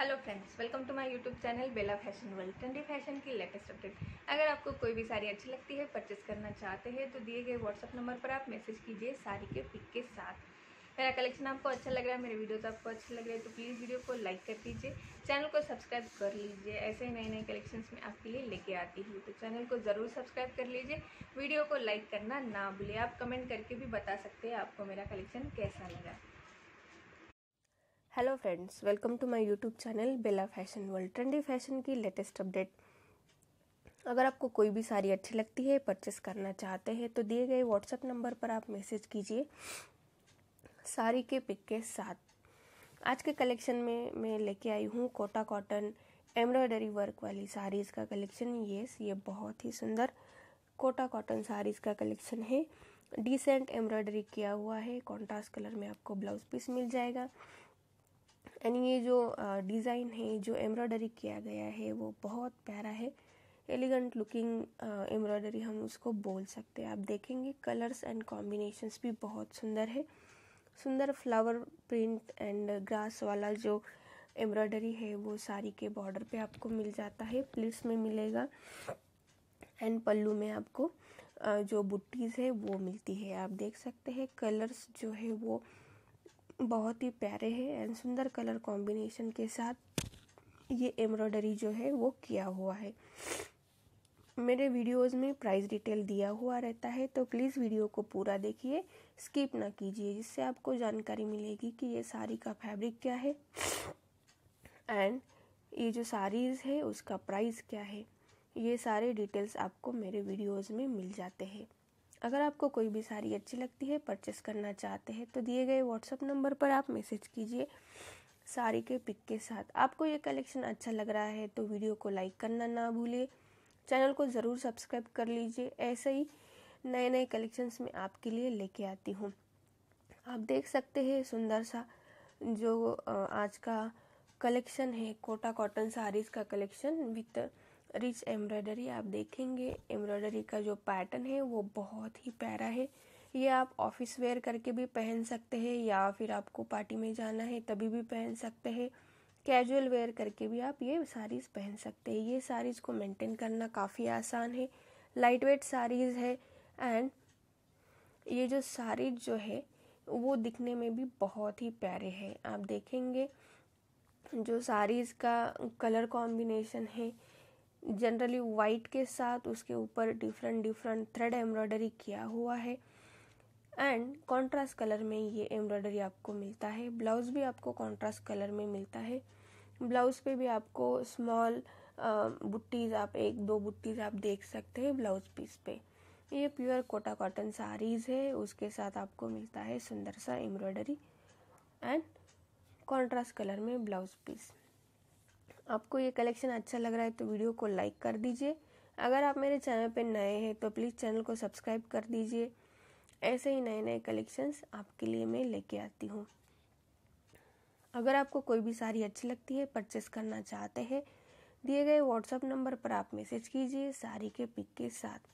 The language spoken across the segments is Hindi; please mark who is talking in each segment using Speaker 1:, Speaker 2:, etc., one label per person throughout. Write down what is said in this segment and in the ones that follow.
Speaker 1: hello friends welcome to my YouTube channel Bela fashion world trendy fashion की लेटेस्ट अपडेट अगर आपको कोई भी साड़ी अच्छी लगती है परचेस करना चाहते हैं तो दिए गए व्हाट्सअप नंबर पर आप मैसेज कीजिए साड़ी के पिक के साथ मेरा कलेक्शन आपको अच्छा लग रहा है मेरे वीडियोज आपको अच्छे लग रहे हैं तो प्लीज़ वीडियो को लाइक कर दीजिए चैनल को सब्सक्राइब कर लीजिए ऐसे ही नए नए कलेक्शन में आपके लिए लेके आती हूँ तो चैनल को ज़रूर सब्सक्राइब कर लीजिए वीडियो को लाइक करना ना भूलिए आप कमेंट करके भी बता सकते हैं आपको मेरा कलेक्शन कैसा लगा hello friends welcome to my YouTube channel Bela fashion world trendy fashion की लेटेस्ट अपडेट अगर आपको कोई भी साड़ी अच्छी लगती है परचेस करना चाहते हैं तो दिए गए व्हाट्सएप नंबर पर आप मैसेज कीजिए साड़ी के पिक के साथ आज के कलेक्शन में मैं लेके आई हूँ कोटा कॉटन एम्ब्रॉयडरी वर्क वाली साड़ीज़ का कलेक्शन येस ये बहुत ही सुंदर कोटा कॉटन साड़ीज़ का कलेक्शन है डिसेंट एम्ब्रॉयडरी किया हुआ है कॉन्ट्रास्ट कलर में आपको ब्लाउज पीस मिल जाएगा एंड ये जो डिज़ाइन है जो एम्ब्रॉयडरी किया गया है वो बहुत प्यारा है एलिगेंट लुकिंग एम्ब्रॉयडरी हम उसको बोल सकते हैं आप देखेंगे कलर्स एंड कॉम्बिनेशंस भी बहुत सुंदर है सुंदर फ्लावर प्रिंट एंड ग्रास वाला जो एम्ब्रॉयडरी है वो साड़ी के बॉर्डर पे आपको मिल जाता है प्लिस में मिलेगा एंड पल्लू में आपको जो बुट्टीज़ है वो मिलती है आप देख सकते हैं कलर्स जो है वो बहुत ही प्यारे हैं एंड सुंदर कलर कॉम्बिनेशन के साथ ये एम्ब्रॉयडरी जो है वो किया हुआ है मेरे वीडियोस में प्राइस डिटेल दिया हुआ रहता है तो प्लीज़ वीडियो को पूरा देखिए स्किप ना कीजिए जिससे आपको जानकारी मिलेगी कि ये साड़ी का फैब्रिक क्या है एंड ये जो साड़ीज़ है उसका प्राइस क्या है ये सारे डिटेल्स आपको मेरे वीडियोस में मिल जाते हैं अगर आपको कोई भी साड़ी अच्छी लगती है परचेस करना चाहते हैं तो दिए गए व्हाट्सअप नंबर पर आप मैसेज कीजिए साड़ी के पिक के साथ आपको ये कलेक्शन अच्छा लग रहा है तो वीडियो को लाइक करना ना भूलिए चैनल को ज़रूर सब्सक्राइब कर लीजिए ऐसे ही नए नए कलेक्शंस में आपके लिए लेके आती हूँ आप देख सकते हैं सुंदर सा जो आज का कलेक्शन है कोटा कॉटन साड़ीज़ का कलेक्शन विथ रिच एम्ब्रॉयडरी आप देखेंगे एम्ब्रॉयडरी का जो पैटर्न है वो बहुत ही प्यारा है ये आप ऑफिस वेयर करके भी पहन सकते हैं या फिर आपको पार्टी में जाना है तभी भी पहन सकते हैं कैजुअल वेयर करके भी आप ये साड़ीज़ पहन सकते हैं ये साड़ीज़ को मेंटेन करना काफ़ी आसान है लाइट वेट साड़ीज़ है एंड ये जो साड़ीज जो है वो दिखने में भी बहुत ही प्यारे हैं आप देखेंगे जो साड़ीज़ का कलर कॉम्बिनेशन है जनरली वाइट के साथ उसके ऊपर डिफरेंट डिफरेंट थ्रेड एम्ब्रॉयडरी किया हुआ है एंड कॉन्ट्रास्ट कलर में ये एम्ब्रॉयडरी आपको मिलता है ब्लाउज़ भी आपको कॉन्ट्रास्ट कलर में मिलता है ब्लाउज़ पे भी आपको स्मॉल बुट्टीज़ आप एक दो बुट्टीज़ आप देख सकते हैं ब्लाउज़ पीस पे ये प्योर कोटा कॉटन साड़ीज़ है उसके साथ आपको मिलता है सुंदर सा एम्ब्रॉयडरी एंड कॉन्ट्रास्ट कलर में ब्लाउज़ पीस आपको ये कलेक्शन अच्छा लग रहा है तो वीडियो को लाइक कर दीजिए अगर आप मेरे चैनल पर नए हैं तो प्लीज़ चैनल को सब्सक्राइब कर दीजिए ऐसे ही नए नए कलेक्शंस आपके लिए मैं लेके आती हूँ अगर आपको कोई भी साड़ी अच्छी लगती है परचेस करना चाहते हैं दिए गए व्हाट्सअप नंबर पर आप मैसेज कीजिए साड़ी के पिक के साथ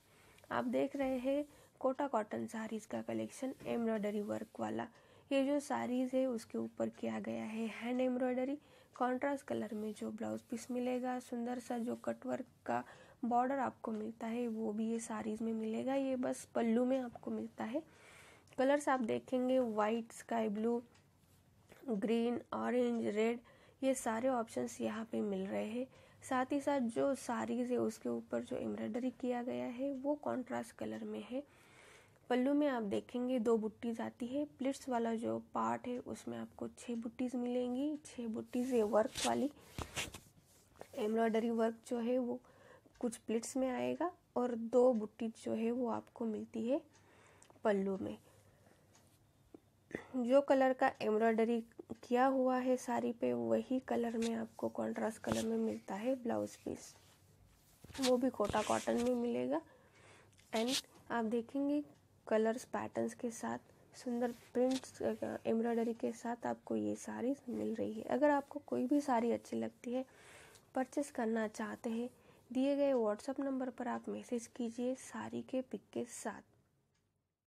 Speaker 1: आप देख रहे हैं कोटा कॉटन साड़ीज़ का कलेक्शन एम्ब्रॉयडरी वर्क वाला ये जो साड़ीज़ है उसके ऊपर किया गया है हैंड एम्ब्रॉयडरी कॉन्ट्रास्ट कलर में जो ब्लाउज पीस मिलेगा सुंदर सा जो कटवर्क का बॉर्डर आपको मिलता है वो भी ये सारीज़ में मिलेगा ये बस पल्लू में आपको मिलता है कलर्स आप देखेंगे white sky blue green orange red ये सारे ऑप्शंस यहाँ पे मिल रहे हैं साथ ही साथ जो साड़ीज़ है उसके ऊपर जो एम्ब्रॉयडरी किया गया है वो कॉन्ट्रास्ट कलर में है पल्लू में आप देखेंगे दो बुट्टीज आती है प्लिट्स वाला जो पार्ट है उसमें आपको छह बुट्टीज मिलेंगी छह बुट्टीज ये वर्क वाली एम्ब्रॉयडरी वर्क जो है वो कुछ प्लिट्स में आएगा और दो बुट्टीज जो है वो आपको मिलती है पल्लू में जो कलर का एम्ब्रॉयडरी किया हुआ है साड़ी पे वही कलर में आपको कॉन्ट्रास्ट कलर में मिलता है ब्लाउज पीस वो भी कोटा कॉटन में मिलेगा एंड आप देखेंगे कलर्स पैटर्न्स के साथ सुंदर प्रिंट्स एम्ब्रॉयडरी के साथ आपको ये साड़ी मिल रही है अगर आपको कोई भी साड़ी अच्छी लगती है परचेस करना चाहते हैं दिए गए व्हाट्सएप नंबर पर आप मैसेज कीजिए साड़ी के पिक के साथ